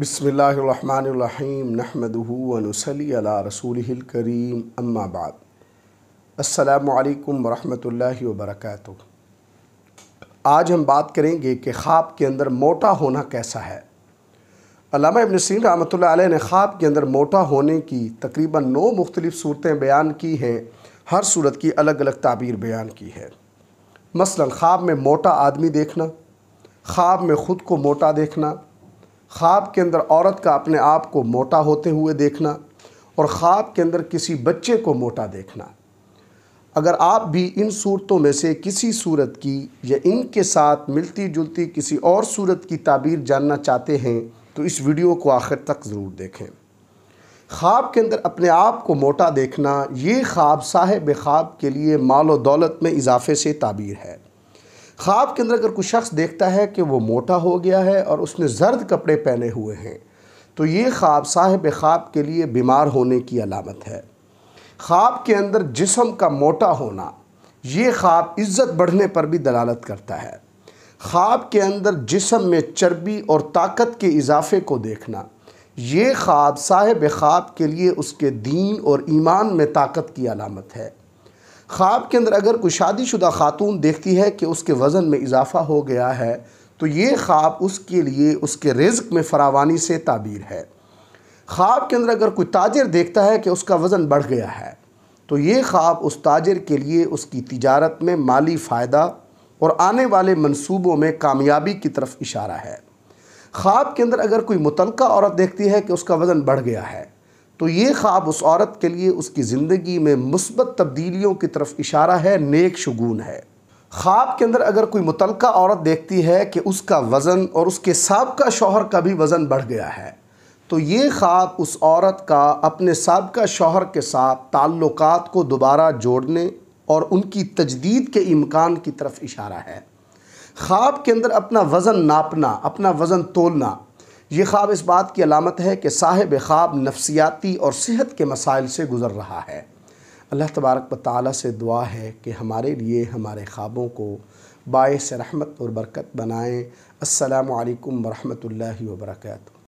बिसमीम नहमदूनसली रसूल करीम अम्माबाद अल्लाम वरहमल वरक आज हम बात करेंगे कि ख्वाब के अंदर मोटा होना कैसा है अलामा इबन सीन रहमत ने ख्वाब के अंदर मोटा होने की तकरीबन नौ मुख्तलिफ़ सूरतें बयान की हैं हर सूरत की अलग अलग ताबीर बयान की है मसलन ख्वाब में मोटा आदमी देखना ख्वाब में ख़ुद को मोटा देखना ख्वाब के अंदर औरत का अपने आप को मोटा होते हुए देखना और ख्वाब के अंदर किसी बच्चे को मोटा देखना अगर आप भी इन सूरतों में से किसी सूरत की या इनके साथ मिलती जुलती किसी और सूरत की ताबीर जानना चाहते हैं तो इस वीडियो को आखिर तक ज़रूर देखें ख्वाब के अंदर अपने आप को मोटा देखना ये ख्वाब साहिब ख्वाब के लिए माल और दौलत में इजाफे से ताबीर है ख्वाब के अंदर अगर कोई शख्स देखता है कि वो मोटा हो गया है और उसने जर्द कपड़े पहने हुए हैं तो ये ख्वाब साहिब ख्वाब के लिए बीमार होने की अलामत है ख्वाब के अंदर जिसम का मोटा होना ये ख्वाब इज़्ज़त बढ़ने पर भी दलालत करता है ख्वाब के अंदर जिसम में चर्बी और ताकत के इजाफे को देखना ये ख्वाब साहिब ख्वाब के लिए उसके दीन और ईमान में ताकत की अलामत है ख्वाब के अंदर अगर कोई शादीशुदा खातून देखती है कि उसके वज़न में इजाफ़ा हो गया है तो ये ख्वाब उसके लिए उसके रिज्क में फरावानी से ताबीर है ख्वाब के अंदर अगर कोई ताजर देखता है कि उसका वज़न बढ़ गया है तो ये ख्वाब उस ताजर के लिए उसकी तिजारत में माली फ़ायदा और आने वाले मनसूबों में कामयाबी की तरफ इशारा है ख्वाब के अंदर अगर कोई मुतलका औरत देखती है कि उसका वज़न बढ़ गया है तो ये ख्वाब उस औरत के लिए उसकी ज़िंदगी में मुस्बत तब्दीलियों की तरफ इशारा है नेक शगुन है ख्वाब के अंदर अगर कोई मुतल औरत देखती है कि उसका वज़न और उसके सबका शोहर का भी वज़न बढ़ गया है तो ये ख्वाब उस औरत का अपने सबका शोहर के साथ ताल्लुक़ को दोबारा जोड़ने और उनकी तजदीद के इम्कान की तरफ इशारा है ख्वाब के अंदर अपना वज़न नापना अपना वज़न तोलना ये ख्वाब इस बात की अलामत है कि साहिब ख्वाब नफसियाती और सेहत के मसाइल से गुज़र रहा है अल्लाह तबारक ताली से दुआ है कि हमारे लिए हमारे ख्वाबों को बायस रहमत और बरकत बनाएँ असलकम वरहमल वर्का